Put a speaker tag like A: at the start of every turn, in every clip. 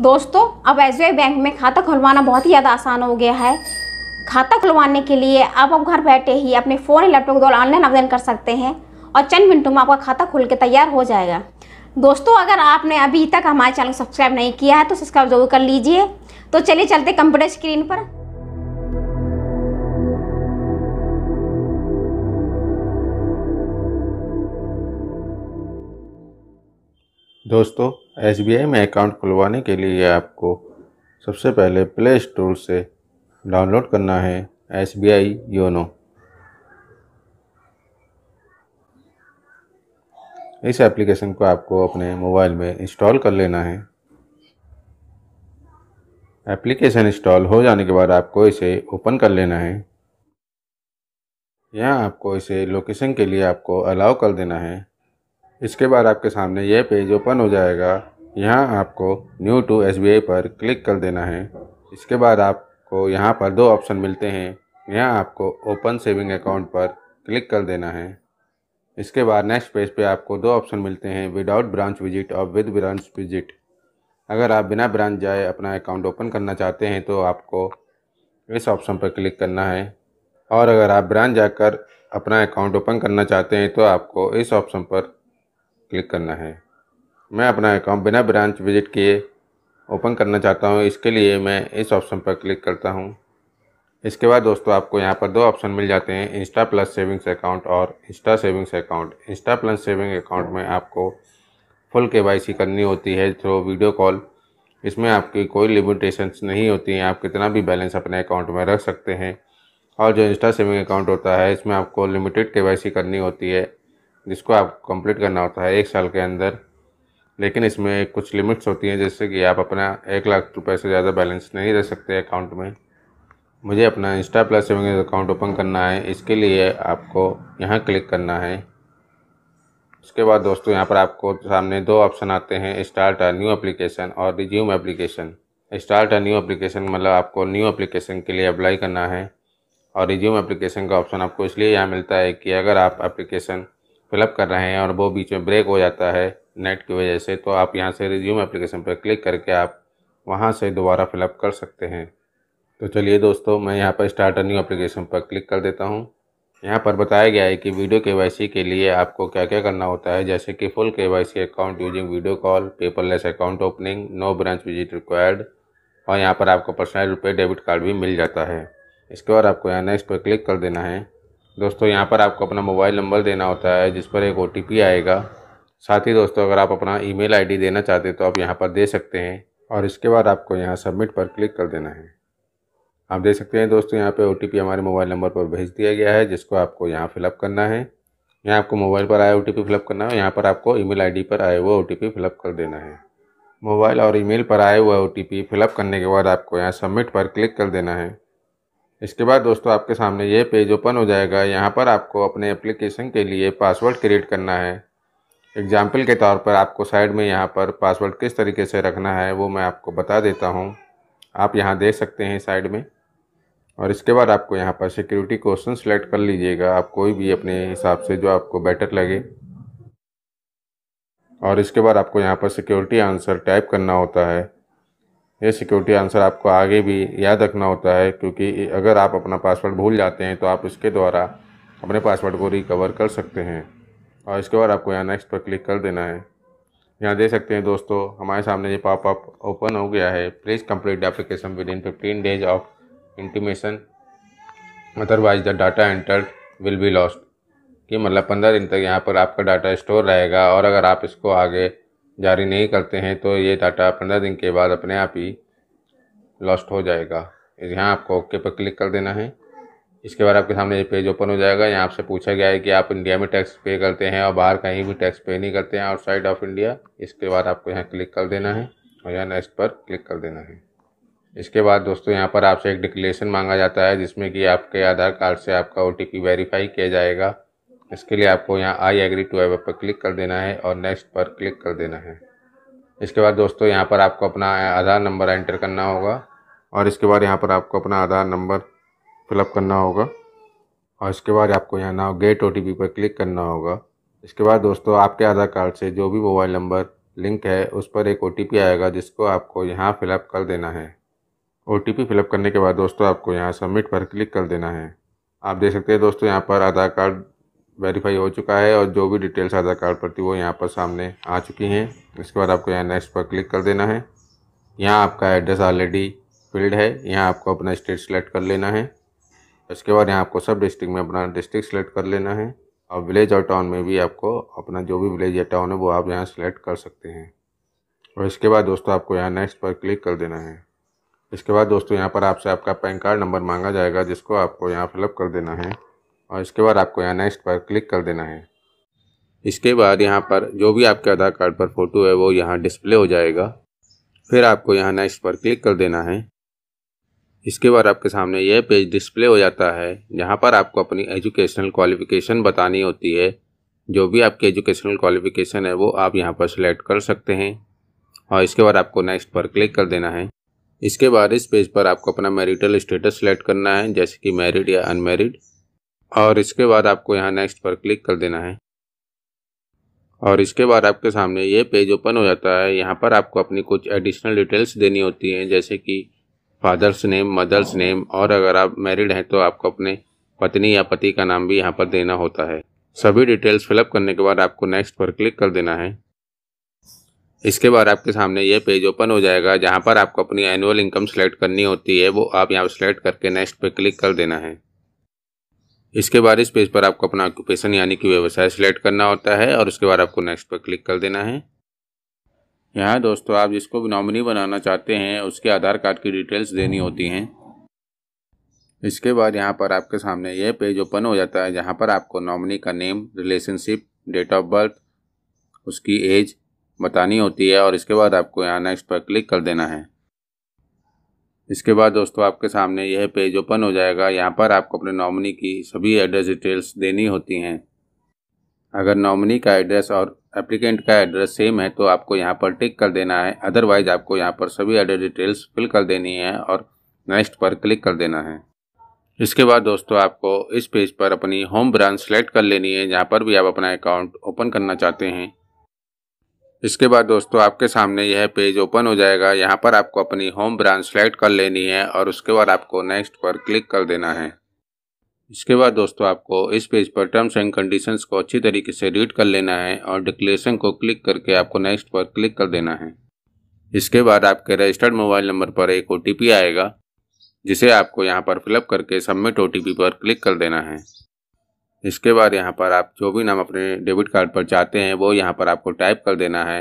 A: दोस्तों अब S bank में खाता खुलवाना बहुत ही ज़्यादा आसान हो गया है खाता खुलवाने के लिए अब घर बैठे ही अपने फ़ोन या लैपटॉप द्वारा ऑनलाइन आवेदन कर सकते हैं और चंद मिनटों में आपका खाता खुल के तैयार हो जाएगा दोस्तों अगर आपने अभी तक हमारे चैनल को सब्सक्राइब नहीं किया है तो सब्सक्राइब जरूर कर लीजिए तो चलिए चलते कंप्यूटर स्क्रीन पर दोस्तों एस में अकाउंट खुलवाने के लिए आपको सबसे पहले प्ले स्टोर से डाउनलोड करना है एस बी आई योनो इस एप्लीकेशन को आपको अपने मोबाइल में इंस्टॉल कर लेना है एप्लीकेशन इंस्टॉल हो जाने के बाद आपको इसे ओपन कर लेना है यहाँ आपको इसे लोकेशन के लिए आपको अलाउ कर देना है इसके बाद आपके सामने यह पेज ओपन हो जाएगा यहाँ आपको न्यू टू एस पर क्लिक कर देना है इसके बाद आपको यहाँ पर दो ऑप्शन मिलते हैं यहाँ आपको ओपन सेविंग अकाउंट पर क्लिक कर देना है इसके बाद नेक्स्ट पेज पे आपको दो ऑप्शन मिलते हैं विदाउट ब्रांच विजिट और विद ब्रांच विजिट अगर आप बिना ब्रांच जाए अपना अकाउंट ओपन करना चाहते हैं तो आपको इस ऑप्शन पर क्लिक करना है और अगर आप ब्रांच जाकर अपना अकाउंट ओपन करना चाहते हैं तो आपको इस ऑप्शन पर क्लिक करना है मैं अपना अकाउंट बिना ब्रांच विजिट किए ओपन करना चाहता हूँ इसके लिए मैं इस ऑप्शन पर क्लिक करता हूँ इसके बाद दोस्तों आपको यहाँ पर दो ऑप्शन मिल जाते हैं इंस्टा प्लस सेविंग्स अकाउंट और insta savings account insta plus saving account में आपको फुल के करनी होती है थ्रो वीडियो कॉल इसमें आपकी कोई लिमिटेशंस नहीं होती हैं आप कितना भी बैलेंस अपने अकाउंट में रख सकते हैं और जो इंस्टा सेविंग अकाउंट होता है इसमें आपको लिमिटेड के करनी होती है जिसको आप कंप्लीट करना होता है एक साल के अंदर लेकिन इसमें कुछ लिमिट्स होती हैं जैसे कि आप अपना एक लाख रुपए से ज़्यादा बैलेंस नहीं रख सकते अकाउंट में मुझे अपना insta plus saving account open करना है इसके लिए आपको यहाँ क्लिक करना है उसके बाद दोस्तों यहाँ पर आपको सामने दो ऑप्शन आते हैं स्टार्ट अ न्यू एप्लीकेशन और resume application start a new application मतलब आपको न्यू एप्लीकेशन के लिए अप्लाई करना है और रिज्यूम एप्लीकेशन का ऑप्शन आपको इसलिए यहाँ मिलता है कि अगर आप एप्लीकेशन फिलअप कर रहे हैं और वो बीच में ब्रेक हो जाता है नेट की वजह से तो आप यहाँ से रिज्यूम एप्लीकेशन पर क्लिक करके आप वहाँ से दोबारा फिलअप कर सकते हैं तो चलिए दोस्तों मैं यहाँ पर स्टार्ट न्यू एप्लीकेशन पर क्लिक कर देता हूँ यहाँ पर बताया गया है कि वीडियो के के लिए आपको क्या क्या करना होता है जैसे कि फुल के account using video call paperless account opening no branch visit required और यहाँ पर आपको पर्सनल रुपये डेबिट कार्ड भी मिल जाता है इसके बाद आपको यहाँ नेक्स्ट पर क्लिक कर देना है दोस्तों यहाँ पर आपको अपना मोबाइल नंबर देना होता है जिस पर एक ओ आएगा साथ ही दोस्तों अगर आप अपना ईमेल आईडी देना चाहते हैं तो आप यहाँ पर दे सकते हैं और इसके बाद आपको यहाँ सबमिट पर क्लिक कर देना है आप देख सकते हैं दोस्तों यहाँ पे ओ हमारे मोबाइल नंबर पर भेज दिया गया है जिसको आपको यहाँ फिलअप करना है यहाँ आपको मोबाइल पर आया ओ टी फिलअप करना है यहाँ पर आपको ईमेल आईडी पर आया हुआ ओ फिलअप कर देना है मोबाइल और ईमेल पर आया हुआ ओ फिलअप करने के बाद आपको यहाँ सबमिट पर क्लिक कर देना है इसके बाद दोस्तों आपके सामने ये पेज ओपन हो जाएगा यहाँ पर आपको अपने एप्लीकेशन के लिए पासवर्ड क्रिएट करना है एग्जाम्पल के तौर पर आपको साइड में यहाँ पर पासवर्ड किस तरीके से रखना है वो मैं आपको बता देता हूँ आप यहाँ देख सकते हैं साइड में और इसके बाद आपको यहाँ पर सिक्योरिटी क्वेश्चन सेलेक्ट कर लीजिएगा आप कोई भी अपने हिसाब से जो आपको बेटर लगे और इसके बाद आपको यहाँ पर सिक्योरिटी आंसर टाइप करना होता है ये सिक्योरिटी आंसर आपको आगे भी याद रखना होता है क्योंकि अगर आप अपना पासवर्ड भूल जाते हैं तो आप इसके द्वारा अपने पासवर्ड को रिकवर कर सकते हैं और इसके बाद आपको यहाँ नेक्स्ट पर क्लिक कर देना है यहाँ देख सकते हैं दोस्तों हमारे सामने ये पॉपअप ओपन हो गया है please complete the application within fifteen days of intimation otherwise the data entered will be lost कि मतलब पंद्रह दिन तक यहाँ पर आपका डाटा स्टोर रहेगा और अगर आप इसको आगे जारी नहीं करते हैं तो ये डाटा पंद्रह दिन के बाद अपने आप ही लॉस्ट हो जाएगा यहाँ आपको ओके पर क्लिक कर देना है इसके बाद आपके सामने ये पेज ओपन हो जाएगा यहाँ आपसे पूछा गया है कि आप इंडिया में टैक्स पे करते हैं और बाहर कहीं भी टैक्स पे नहीं करते हैं आउटसाइड ऑफ इंडिया इसके बाद आपको यहाँ क्लिक कर देना है और यहाँ नेक्स्ट पर क्लिक कर देना है इसके बाद दोस्तों यहाँ पर आपसे एक डिक्लेरेशन मांगा जाता है जिसमें कि आपके आधार कार्ड से आपका ओ वेरीफाई किया जाएगा इसके लिए आपको यहाँ आई एग्री टू एप पर क्लिक कर देना है और नेक्स्ट पर क्लिक कर देना है इसके बाद दोस्तों यहाँ पर आपको अपना आधार नंबर एंटर करना होगा और इसके बाद यहाँ पर आपको अपना आधार नंबर फिलअप करना होगा और इसके बाद आपको यहाँ ना गेट ओ पर क्लिक करना होगा इसके बाद दोस्तों आपके आधार कार्ड से जो भी मोबाइल नंबर लिंक है उस पर एक ओ आएगा जिसको आपको यहाँ फिलअप कर देना है ओ फिलअप करने के बाद दोस्तों आपको यहाँ सबमिट पर क्लिक कर देना है आप देख सकते हैं दोस्तों यहाँ पर आधार कार्ड वेरीफाई हो चुका है और जो भी डिटेल्स आधार कार्ड पर थी वो यहाँ पर सामने आ चुकी हैं इसके बाद आपको यहाँ नेक्स्ट पर क्लिक कर देना है यहाँ आपका एड्रेस ऑलरेडी फील्ड है यहाँ आपको अपना स्टेट सेलेक्ट कर लेना है इसके बाद यहाँ आपको सब डिस्ट्रिक्ट में अपना डिस्ट्रिक्ट सेलेक्ट कर लेना है और विलेज और टाउन में भी आपको अपना जो भी विलेज या टाउन है वो आप यहाँ सेलेक्ट कर सकते हैं और इसके बाद दोस्तों आपको यहाँ नेक्स्ट पर क्लिक कर देना है इसके बाद दोस्तों यहाँ पर आपसे आपका पैन कार्ड नंबर मांगा जाएगा जिसको आपको यहाँ फिलअप कर देना है और इसके बाद आपको यहाँ नेक्स्ट पर क्लिक कर देना है इसके बाद यहाँ पर जो भी आपके आधार कार्ड पर फ़ोटो है वो यहाँ डिस्प्ले हो जाएगा फिर आपको यहाँ नेक्स्ट पर क्लिक कर देना है इसके बाद आपके सामने यह पेज डिस्प्ले हो जाता है जहाँ पर आपको अपनी एजुकेशनल क्वालिफ़िकेशन बतानी होती है जो भी आपकी एजुकेशनल क्वालिफ़िकेशन है वो आप यहाँ पर सिलेक्ट कर सकते हैं और इसके बाद आपको नेक्स्ट पर क्लिक कर देना है इसके बाद इस पेज पर आपको अपना मैरिटल स्टेटस सेलेक्ट करना है जैसे कि मैरिड या अनमेरिड और इसके बाद आपको यहाँ नेक्स्ट पर क्लिक कर देना है और इसके बाद आपके सामने ये पेज ओपन हो जाता है यहाँ पर आपको अपनी कुछ एडिशनल डिटेल्स देनी होती हैं जैसे कि फादर्स नेम मदर्स नेम और अगर आप मैरिड हैं तो आपको अपने पत्नी या पति का नाम भी यहाँ पर देना होता है सभी डिटेल्स फिलअप करने के बाद आपको नेक्स्ट पर क्लिक कर देना है इसके बाद आपके सामने ये पेज ओपन हो जाएगा जहाँ पर आपको अपनी एनुअल इनकम सेलेक्ट करनी होती है वो आप यहाँ सेलेक्ट करके नेक्स्ट पर क्लिक कर देना है इसके बाद इस पेज पर आपको अपना ऑक्यूपेशन यानी कि व्यवसाय सिलेक्ट करना होता है और उसके बाद आपको नेक्स्ट पर क्लिक कर देना है यहाँ दोस्तों आप जिसको भी नॉमिनी बनाना चाहते हैं उसके आधार कार्ड की डिटेल्स देनी होती हैं इसके बाद यहाँ पर आपके सामने यह पेज ओपन हो जाता है जहाँ पर आपको नॉमिनी का name relationship date of birth उसकी एज बतानी होती है और इसके बाद आपको यहाँ नेक्स्ट पर क्लिक कर देना है इसके बाद दोस्तों आपके सामने यह पेज ओपन हो जाएगा यहाँ पर आपको अपने नॉमिनी की सभी एड्रेस डिटेल्स देनी होती हैं अगर नॉमिनी का एड्रेस और एप्लीकेंट का एड्रेस सेम है तो आपको यहाँ पर टिक कर देना है अदरवाइज आपको यहाँ पर सभी एड्रेस डिटेल्स फिल कर देनी है और नेक्स्ट पर क्लिक कर देना है इसके बाद दोस्तों आपको इस पेज पर अपनी होम ब्रांच सेलेक्ट कर लेनी है जहाँ पर भी आप अपना अकाउंट ओपन करना चाहते हैं इसके बाद दोस्तों आपके सामने यह पेज ओपन हो जाएगा यहाँ पर आपको अपनी होम ब्रांच सेलेक्ट कर लेनी है और उसके बाद आपको नेक्स्ट पर क्लिक कर देना है इसके बाद दोस्तों आपको इस पेज पर टर्म्स एंड कंडीशंस को अच्छी तरीके से रीड कर लेना है और डिक्लेरेशन को क्लिक करके आपको नेक्स्ट पर क्लिक कर देना है इसके बाद आपके रजिस्टर्ड मोबाइल नंबर पर एक ओ आएगा जिसे आपको यहाँ पर फिलअप करके सबमिट ओ पर क्लिक कर देना है इसके बाद यहाँ पर आप जो भी नाम अपने डेबिट कार्ड पर चाहते हैं वो यहाँ पर आपको टाइप कर देना है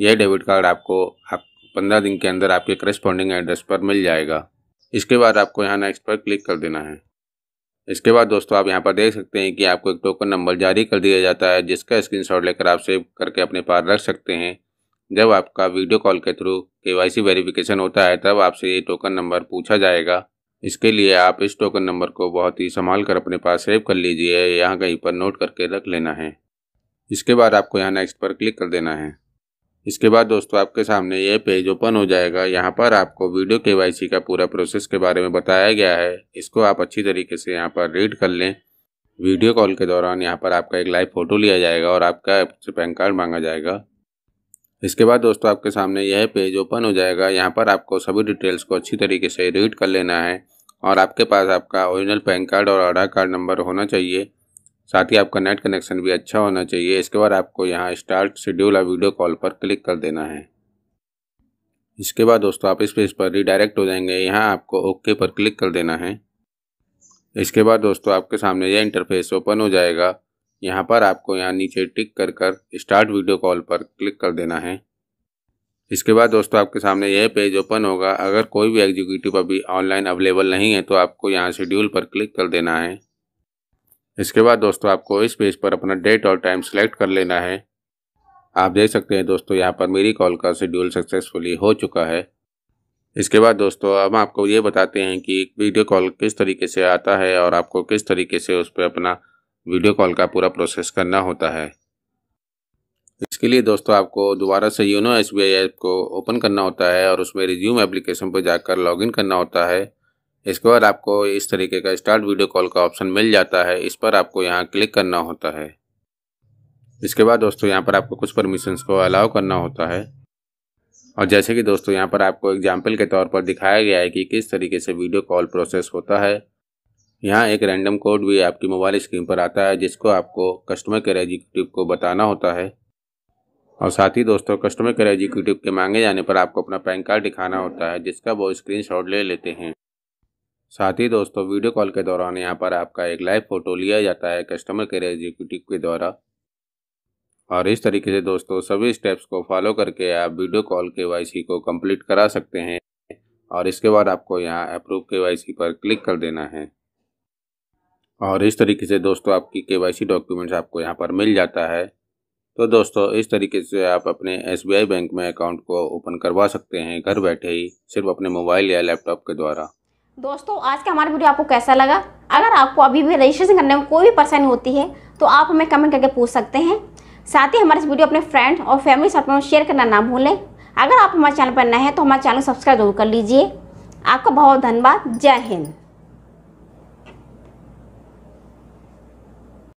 A: यह डेबिट कार्ड आपको आप पंद्रह दिन के अंदर आपके करस्पॉन्डिंग एड्रेस पर मिल जाएगा इसके बाद आपको यहाँ नेक्स्ट पर क्लिक कर देना है इसके बाद दोस्तों आप यहाँ पर देख सकते हैं कि आपको एक टोकन नंबर जारी कर दिया जाता है जिसका स्क्रीन लेकर आप सेव करके अपने पास रख सकते हैं जब आपका वीडियो कॉल के थ्रू के वाई वेरिफिकेशन होता है तब आपसे ये टोकन नंबर पूछा जाएगा इसके लिए आप इस टोकन नंबर को बहुत ही संभाल कर अपने पास सेव कर लीजिए यहाँ कहीं पर नोट करके रख लेना है इसके बाद आपको यहाँ नेक्स्ट पर क्लिक कर देना है इसके बाद दोस्तों आपके सामने ये पेज ओपन हो जाएगा यहाँ पर आपको वीडियो के का पूरा प्रोसेस के बारे में बताया गया है इसको आप अच्छी तरीके से यहाँ पर रीड कर लें वीडियो कॉल के दौरान यहाँ पर आपका एक लाइव फ़ोटो लिया जाएगा और आपका आपसे पैन कार्ड मांगा जाएगा इसके बाद दोस्तों आपके सामने यह पेज ओपन हो जाएगा यहाँ पर आपको सभी डिटेल्स को अच्छी तरीके से रीड कर लेना है और आपके पास आपका ओरिजिनल पैन कार्ड और आधार कार्ड नंबर होना चाहिए साथ ही आपका नेट कनेक्शन भी अच्छा होना चाहिए इसके बाद आपको यहाँ स्टार्ट शेड्यूल और वीडियो कॉल पर क्लिक कर देना है इसके बाद दोस्तों आप इस पेज पर रिडायरेक्ट हो जाएंगे यहाँ आपको ओके पर क्लिक कर देना है इसके बाद दोस्तों आपके सामने यह इंटरफेस ओपन हो जाएगा यहाँ पर आपको यहाँ नीचे टिक कर कर स्टार्ट वीडियो कॉल पर क्लिक कर देना है इसके बाद दोस्तों आपके सामने यह पेज ओपन होगा अगर कोई भी एग्जीक्यूटिव अभी ऑनलाइन अवेलेबल नहीं है तो आपको यहाँ शेड्यूल पर क्लिक कर देना है इसके बाद दोस्तों आपको इस पेज पर अपना डेट और टाइम सेलेक्ट कर लेना है आप देख सकते हैं दोस्तों यहाँ पर मेरी कॉल का शेड्यूल सक्सेसफुली हो चुका है इसके बाद दोस्तों अब आपको ये बताते हैं कि वीडियो कॉल किस तरीके से आता है और आपको किस तरीके से उस पर अपना वीडियो कॉल का पूरा प्रोसेस करना होता है इसके लिए दोस्तों आपको दोबारा से योनो एस ऐप को ओपन करना होता है और उसमें रिज्यूम एप्लीकेशन पर जाकर लॉगिन करना होता है इसके बाद आपको इस तरीके का स्टार्ट वीडियो कॉल का ऑप्शन मिल जाता है इस पर आपको यहाँ क्लिक करना होता है इसके बाद दोस्तों यहाँ पर आपको कुछ परमिशंस को अलाउ करना होता है और जैसे कि दोस्तों यहाँ पर आपको एग्जाम्पल के तौर पर दिखाया गया है कि किस तरीके से वीडियो कॉल प्रोसेस होता है यहाँ एक रैंडम कोड भी आपकी मोबाइल स्क्रीन पर आता है जिसको आपको कस्टमर केयर एग्जीक्यूटिव को बताना होता है और साथ ही दोस्तों कस्टमर केयर एग्जीक्यूटिव के मांगे जाने पर आपको अपना पैन कार्ड दिखाना होता है जिसका वो स्क्रीनशॉट ले लेते हैं साथ ही दोस्तों वीडियो कॉल के दौरान यहाँ पर आपका एक लाइव फ़ोटो लिया जाता है कस्टमर केयर एग्जीक्यूटिव के द्वारा और इस तरीके से दोस्तों सभी स्टेप्स को फॉलो करके आप वीडियो कॉल के को कंप्लीट करा सकते हैं और इसके बाद आपको यहाँ अप्रूव के पर क्लिक कर देना है और इस तरीके से दोस्तों आपकी के डॉक्यूमेंट्स आपको यहाँ पर मिल जाता है तो दोस्तों इस तरीके से आप अपने एस बैंक में अकाउंट को ओपन करवा सकते हैं घर बैठे ही सिर्फ अपने मोबाइल या लैपटॉप के द्वारा दोस्तों आज का हमारा वीडियो आपको कैसा लगा अगर आपको अभी भी रजिस्ट्रेशन करने में कोई भी परेशानी होती है तो आप हमें कमेंट करके पूछ सकते हैं साथ ही हमारे इस वीडियो अपने फ्रेंड और फैमिली साथ में शेयर करना ना भूलें अगर आप हमारे चैनल पर नए हैं तो हमारे चैनल सब्सक्राइब जरूर कर लीजिए आपका बहुत धन्यवाद जय हिंद